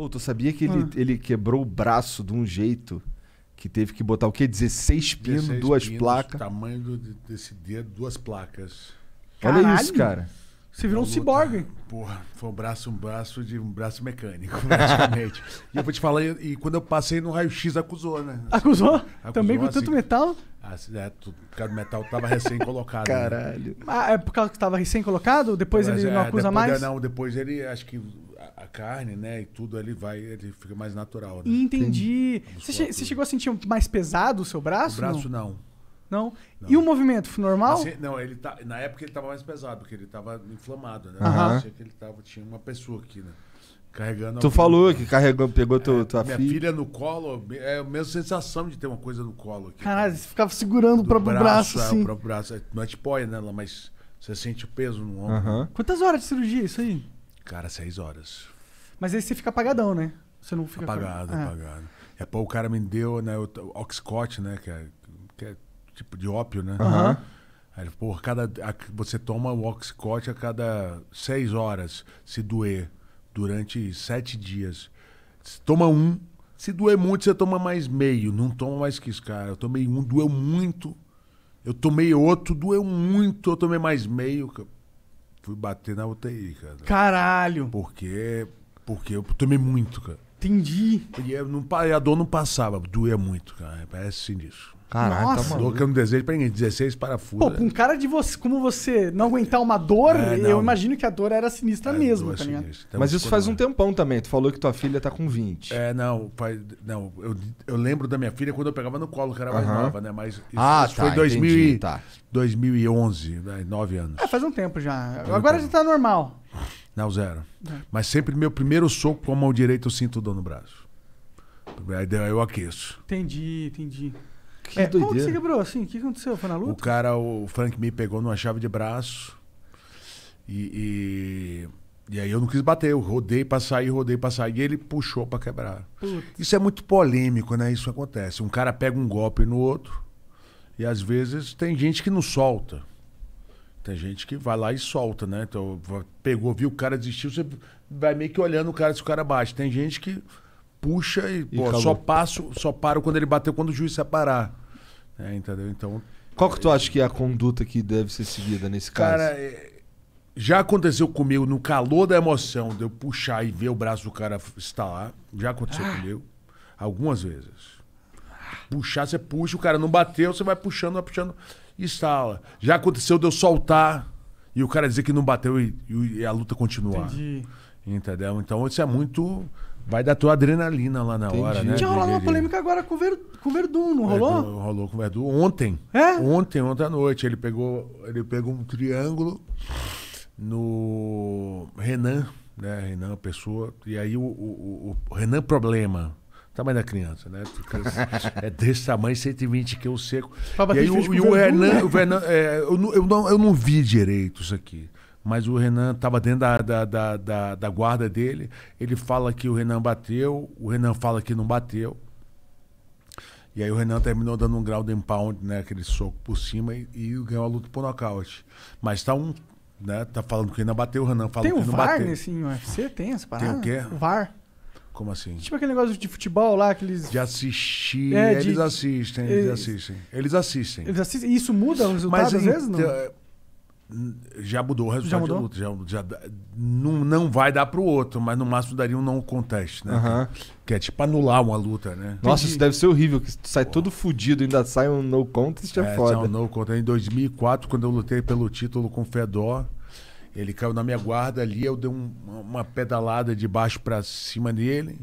Ô, tu sabia que ele, ah. ele quebrou o braço de um jeito que teve que botar o quê? 16 pinos, 16 duas pinos, placas. Tamanho do, desse dedo, duas placas. Caralho. Olha isso, cara. Você virou um ciborgue. Tá. Porra, foi um braço, um braço de um braço mecânico, praticamente. e eu vou te falar, e, quando eu passei no raio-x, acusou, né? Acusou? acusou Também com assim, tanto metal? Assim, é, tudo, porque o metal tava recém-colocado. Né? Caralho. Né? Ah, é por causa que tava recém-colocado? Depois Mas, ele não é, acusa depois, mais? Não, depois ele, acho que a carne, né? E tudo ali vai, ele fica mais natural, né? Entendi. Você, che você, chegou a sentir mais pesado o seu braço? O braço não. Não? não. E o movimento normal? Assim, não, ele tá, na época ele tava mais pesado, porque ele tava inflamado, né? Uhum. Achei que ele tava, tinha uma pessoa aqui, né? Carregando. Tu falou que carregou, pegou é, tua, tua minha filha. filha. no colo, é a mesma sensação de ter uma coisa no colo aqui. Caralho, você ficava segurando é, assim. o próprio braço, braço assim. É, o próprio braço. Não é tipóia, né? Mas você sente o peso no ombro. Uhum. Quantas horas de cirurgia é isso aí? Cara, seis horas. Mas aí você fica apagadão, né? Você não fica. Apagado, com... É. apagado. É, pô, o cara me deu, né? O Oxcot, né? Que é, que é tipo de ópio, né? Aham. Uhum. Aí ele, porra, cada, a, você toma o Oxcot a cada seis horas, se doer, durante sete dias. Você toma um, se doer muito, você toma mais meio. Não toma mais que isso, cara. Eu tomei um, doeu muito. Eu tomei outro, doeu muito. Eu tomei mais meio. Fui bater na UTI, cara. Caralho! Porque porque eu tomei muito, cara. Entendi. E, eu não, e a dor não passava, doía muito, cara. É, parece sinistro. Caraca, Nossa. Dor que eu não desejo pra ninguém. 16 parafusos. Pô, com um cara de você, como você não aguentar uma dor, é, eu imagino que a dor era sinistra é, mesmo, é tá ligado? Então, Mas isso faz um tempão também. Tu falou que tua filha tá com 20. É, não. Faz, não eu, eu lembro da minha filha quando eu pegava no colo, que era mais nova, né? Mas isso, ah, isso tá, foi 2000, entendi, tá. 2011, 9 né, anos. É, faz um tempo já. Faz Agora um tempo. já tá normal. Não, zero. É. Mas sempre meu primeiro soco com a mão direita eu sinto dor no braço. Aí eu aqueço. Entendi, entendi. Que é, doideira. Como que você quebrou assim? O que aconteceu? Foi na luta? O cara, o Frank me pegou numa chave de braço e, e, e aí eu não quis bater. Eu rodei pra sair, rodei pra sair e ele puxou pra quebrar. Putz. Isso é muito polêmico, né? Isso acontece. Um cara pega um golpe no outro e às vezes tem gente que não solta. Tem gente que vai lá e solta, né? Então, pegou, viu o cara desistiu, você vai meio que olhando o cara se o cara bate. Tem gente que puxa e, e pô, só passo, só paro quando ele bateu, quando o juiz separar. É, entendeu? Então. Qual que tu acha que é a conduta que deve ser seguida nesse cara, caso? Cara, é, já aconteceu comigo no calor da emoção de eu puxar e ver o braço do cara estalar. Já aconteceu ah. comigo. Algumas vezes. Puxar, você puxa, o cara não bateu, você vai puxando, vai puxando instala. Já aconteceu de eu soltar e o cara dizer que não bateu e, e a luta continuar. Entendi. Entendeu? Então isso é muito. Vai dar tua adrenalina lá na Entendi. hora, né? Tinha rolado uma polêmica agora com o, Ver, com o Verdun, não rolou? Verdun, rolou com o Verdun ontem. É? Ontem, ontem à noite. Ele pegou, ele pegou um triângulo no Renan, né? Renan, pessoa. E aí o, o, o Renan Problema tamanho da criança, né? É desse tamanho, 120 que eu seco. E aí, o, e o Renan, o Renan é, eu, não, eu, não, eu não vi direito isso aqui. Mas o Renan estava dentro da, da, da, da, da guarda dele. Ele fala que o Renan bateu, o Renan fala que não bateu. E aí o Renan terminou dando um grau de pound, né? Aquele soco por cima e, e ganhou a luta por nocaute. Mas tá um. Né, tá falando que ainda bateu, o Renan falou tem bateu. o um VAR bateu. Nesse, UFC, tem essa parada? Tem o quê? VAR. Como assim? Tipo aquele negócio de futebol lá, aqueles. De assistir. É, de... Eles assistem, eles... eles assistem. Eles assistem. Eles assistem. E isso muda o resultado Mas, às vezes, não? Já mudou o resultado já mudou? da luta. Já, já, não, não vai dar pro outro, mas no máximo daria um não conteste, né? Uhum. Que, que, é tipo anular uma luta, né? Nossa, Entendi. isso deve ser horrível, que sai Pô. todo fudido, ainda sai um no contest, é, é foda. Sai um no contest. Em 2004, quando eu lutei pelo título com o Fedor, ele caiu na minha guarda ali, eu dei um, uma pedalada de baixo para cima dele.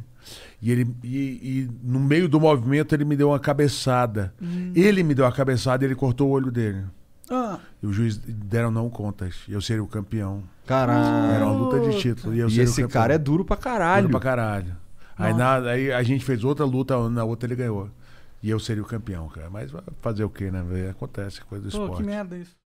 E, ele, e, e, no meio do movimento ele me deu uma cabeçada. Hum. Ele me deu uma cabeçada e ele cortou o olho dele. Ah. E os juízes deram não contas. Eu seria o campeão. Caralho. Era uma luta de título. E, e esse cara é duro pra caralho. Duro pra caralho. Aí, na, aí a gente fez outra luta, na outra ele ganhou. E eu seria o campeão, cara. Mas fazer o quê, né? Acontece, coisa do Pô, esporte. que merda isso.